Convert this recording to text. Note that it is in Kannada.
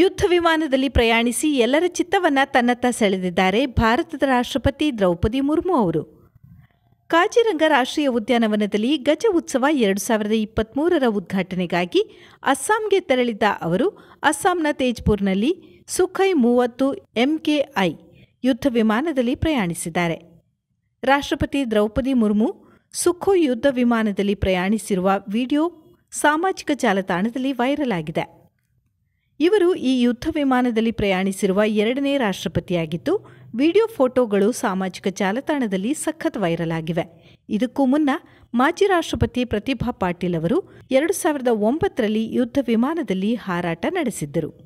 ಯುದ್ಧ ವಿಮಾನದಲ್ಲಿ ಪ್ರಯಾಣಿಸಿ ಎಲ್ಲರ ಚಿತ್ತವನ್ನ ತನ್ನತ್ತ ಸೆಳೆದಿದ್ದಾರೆ ಭಾರತದ ರಾಷ್ಟ್ರಪತಿ ದ್ರೌಪದಿ ಮುರ್ಮು ಅವರು ಕಾಜಿರಂಗ ರಾಷ್ಟ್ರೀಯ ಉದ್ಯಾನವನದಲ್ಲಿ ಗಜ ಉತ್ಸವ ಎರಡು ಸಾವಿರದ ಇಪ್ಪತ್ತ್ಮೂರರ ಉದ್ಘಾಟನೆಗಾಗಿ ಅಸ್ಸಾಂಗೆ ತೆರಳಿದ್ದ ಅವರು ಅಸ್ಸಾಂನ ತೇಜ್ಪುರ್ನಲ್ಲಿ ಸುಖೈ ಮೂವತ್ತು ಎಂಕೆಐ ಯುದ್ಧ ವಿಮಾನದಲ್ಲಿ ಪ್ರಯಾಣಿಸಿದ್ದಾರೆ ರಾಷ್ಟ್ರಪತಿ ದ್ರೌಪದಿ ಮುರ್ಮು ಸುಖೋ ಯುದ್ಧ ವಿಮಾನದಲ್ಲಿ ಪ್ರಯಾಣಿಸಿರುವ ವಿಡಿಯೋ ಸಾಮಾಜಿಕ ಜಾಲತಾಣದಲ್ಲಿ ವೈರಲ್ ಆಗಿದೆ ಇವರು ಈ ಯುದ್ಧ ವಿಮಾನದಲ್ಲಿ ಪ್ರಯಾಣಿಸಿರುವ ಎರಡನೇ ರಾಷ್ಟ್ರಪತಿಯಾಗಿದ್ದು ವಿಡಿಯೋ ಫೋಟೋಗಳು ಸಾಮಾಜಿಕ ಜಾಲತಾಣದಲ್ಲಿ ಸಖತ್ ವೈರಲ್ ಆಗಿವೆ ಇದಕ್ಕೂ ಮುನ್ನ ಮಾಜಿ ರಾಷ್ಟ್ರಪತಿ ಪ್ರತಿಭಾ ಪಾಟೀಲ್ ಅವರು ಎರಡು ಸಾವಿರದ ಒಂಬತ್ತರಲ್ಲಿ ಯುದ್ಧ ವಿಮಾನದಲ್ಲಿ ಹಾರಾಟ ನಡೆಸಿದ್ದರು